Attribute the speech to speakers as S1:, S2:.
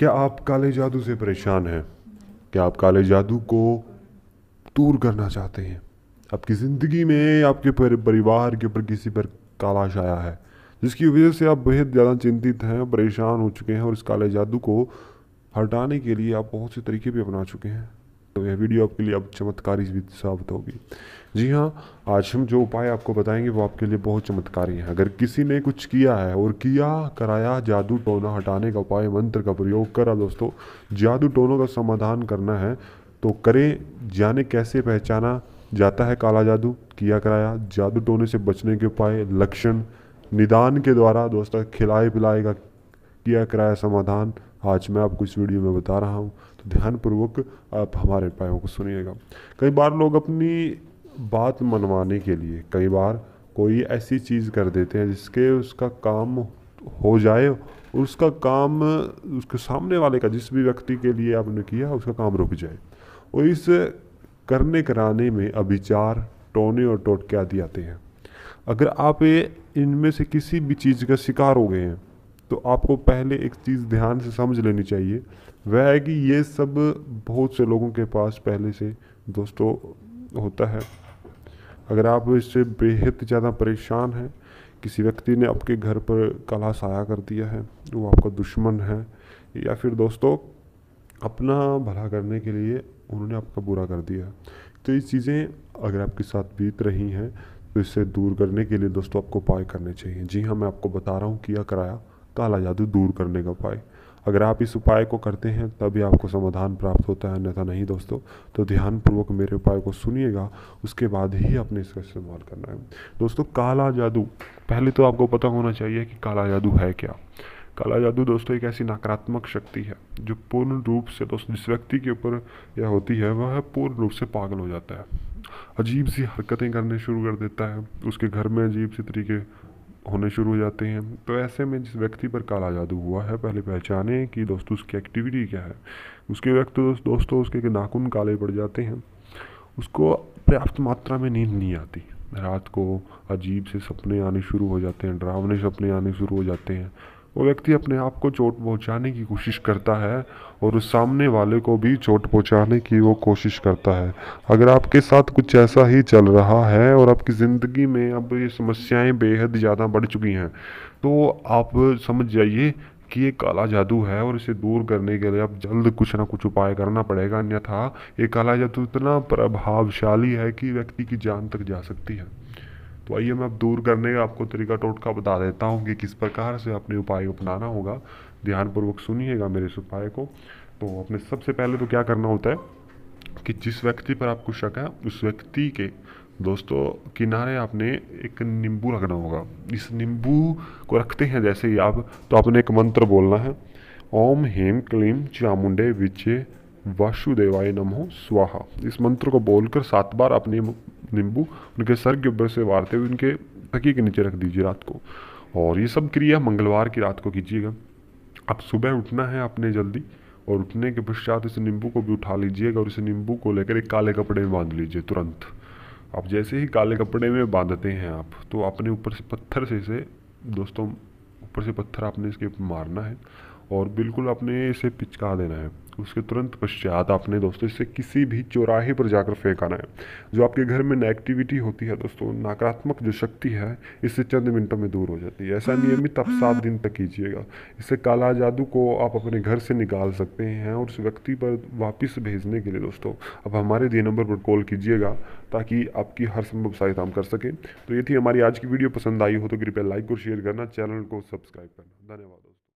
S1: क्या आप काले जादू से परेशान हैं क्या आप काले जादू को दूर करना चाहते हैं आपकी ज़िंदगी में आपके परिवार के ऊपर किसी पर काला छाया है जिसकी वजह से आप बेहद ज़्यादा चिंतित हैं परेशान हो चुके हैं और इस काले जादू को हटाने के लिए आप बहुत से तरीके भी अपना चुके हैं तो यह वीडियो आपके लिए अब चमत्कारी साबित होगी जी हाँ आज हम जो उपाय आपको बताएंगे वो आपके लिए बहुत चमत्कारी हैं अगर किसी ने कुछ किया है और किया कराया जादू टोना हटाने का उपाय मंत्र का प्रयोग करा दोस्तों जादू टोनों का समाधान करना है तो करें जाने कैसे पहचाना जाता है काला जादू किया कराया जादू टोने से बचने के उपाय लक्षण निदान के द्वारा दोस्तों खिलाए पिलाए का किया कराया समाधान आज मैं आपको इस वीडियो में बता रहा हूँ तो ध्यानपूर्वक आप हमारे उपायों को सुनिएगा कई बार लोग अपनी बात मनवाने के लिए कई बार कोई ऐसी चीज़ कर देते हैं जिसके उसका काम हो जाए और उसका काम उसके सामने वाले का जिस भी व्यक्ति के लिए आपने किया उसका काम रुक जाए और इस करने कराने में अभिचार टोने और टोटके आदि आते हैं अगर आप इनमें से किसी भी चीज़ का शिकार हो गए हैं तो आपको पहले एक चीज़ ध्यान से समझ लेनी चाहिए वह है कि ये सब बहुत से लोगों के पास पहले से दोस्तों होता है अगर आप इससे बेहद ज़्यादा परेशान हैं किसी व्यक्ति ने आपके घर पर कला साया कर दिया है वो आपका दुश्मन है या फिर दोस्तों अपना भला करने के लिए उन्होंने आपका बुरा कर दिया तो ये चीज़ें अगर आपके साथ बीत रही हैं तो इससे दूर करने के लिए दोस्तों आपको उपाय करने चाहिए जी हाँ मैं आपको बता रहा हूँ किया कराया काला जादू दूर करने का उपाय अगर आप इस उपाय को करते हैं तभी आपको समाधान प्राप्त होता है अन्यथा नहीं दोस्तों तो ध्यानपूर्वक मेरे उपाय को सुनिएगा उसके बाद ही अपने इसका इस्तेमाल करना है दोस्तों काला जादू पहले तो आपको पता होना चाहिए कि काला जादू है क्या काला जादू दोस्तों एक ऐसी नकारात्मक शक्ति है जो पूर्ण रूप से दोस्तों जिस व्यक्ति के ऊपर यह होती है वह पूर्ण रूप से पागल हो जाता है अजीब सी हरकतें करने शुरू कर देता है उसके घर में अजीब सी तरीके होने शुरू हो जाते हैं तो ऐसे में जिस व्यक्ति पर काला जादू हुआ है पहले पहचाने कि दोस्तों उसकी एक्टिविटी क्या है उसके व्यक्त दोस्तों उसके नाखून काले पड़ जाते हैं उसको पर्याप्त मात्रा में नींद नहीं आती रात को अजीब से सपने आने शुरू हो जाते हैं डरावने सपने आने शुरू हो जाते हैं वो व्यक्ति अपने आप को चोट पहुंचाने की कोशिश करता है और उस सामने वाले को भी चोट पहुंचाने की वो कोशिश करता है अगर आपके साथ कुछ ऐसा ही चल रहा है और आपकी ज़िंदगी में अब ये समस्याएं बेहद ज़्यादा बढ़ चुकी हैं तो आप समझ जाइए कि ये काला जादू है और इसे दूर करने के लिए अब जल्द कुछ ना कुछ उपाय करना पड़ेगा अन्यथा ये काला जादू इतना प्रभावशाली है कि व्यक्ति की जान तक जा सकती है तो आइए मैं अब दूर करने का आपको तरीका टोटका बता देता हूँ कि किस प्रकार से अपने उपाय अपनाना होगा ध्यानपूर्वक सुनिएगा मेरे इस उपाय को तो अपने सबसे पहले तो क्या करना होता है कि जिस व्यक्ति पर आपको शक है उस व्यक्ति के दोस्तों किनारे आपने एक नींबू रखना होगा इस नींबू को रखते हैं जैसे ही आप तो आपने एक मंत्र बोलना है ओम हेम क्लीम चामुंडे विजय वासुदेवाय नमो स्वाहा इस मंत्र को बोलकर सात बार अपने नींबू उनके सर के ऊपर से वारते हुए उनके तकिए के नीचे रख दीजिए रात को और ये सब क्रिया मंगलवार की रात को कीजिएगा अब सुबह उठना है आपने जल्दी और उठने के पश्चात इस नींबू को भी उठा लीजिएगा और इस नींबू को लेकर एक काले कपड़े में बांध लीजिए तुरंत आप जैसे ही काले कपड़े में बांधते हैं आप तो अपने ऊपर से पत्थर से इसे दोस्तों ऊपर से पत्थर आपने इसके मारना है और बिल्कुल आपने इसे पिचका देना है उसके तुरंत पश्चात आपने दोस्तों इसे किसी भी चौराहे पर जाकर फेंकाना है जो आपके घर में नेगेटिविटी होती है दोस्तों नकारात्मक जो शक्ति है इससे चंद मिनटों में दूर हो जाती है ऐसा हम्म, नियमित आप सात हम्म। दिन तक कीजिएगा इससे काला जादू को आप अपने घर से निकाल सकते हैं और उस व्यक्ति पर वापस भेजने के लिए दोस्तों अब हमारे दिए नंबर पर कॉल कीजिएगा ताकि आपकी हर संभव सहायता हम कर सकें तो ये थी हमारी आज की वीडियो पसंद आई हो तो कृपया लाइक और शेयर करना चैनल को सब्सक्राइब करना धन्यवाद